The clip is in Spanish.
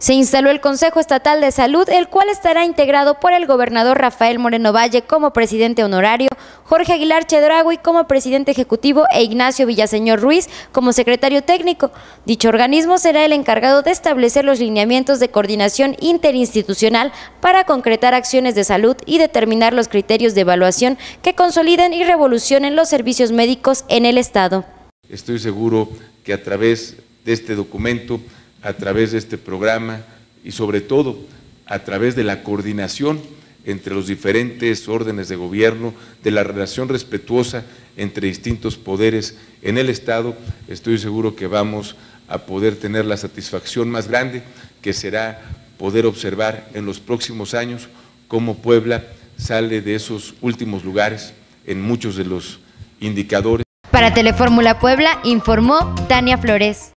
Se instaló el Consejo Estatal de Salud, el cual estará integrado por el gobernador Rafael Moreno Valle como presidente honorario, Jorge Aguilar Chedragui como presidente ejecutivo e Ignacio Villaseñor Ruiz como secretario técnico. Dicho organismo será el encargado de establecer los lineamientos de coordinación interinstitucional para concretar acciones de salud y determinar los criterios de evaluación que consoliden y revolucionen los servicios médicos en el Estado. Estoy seguro que a través de este documento a través de este programa y sobre todo a través de la coordinación entre los diferentes órdenes de gobierno, de la relación respetuosa entre distintos poderes en el Estado, estoy seguro que vamos a poder tener la satisfacción más grande, que será poder observar en los próximos años cómo Puebla sale de esos últimos lugares en muchos de los indicadores. Para Telefórmula Puebla informó Tania Flores.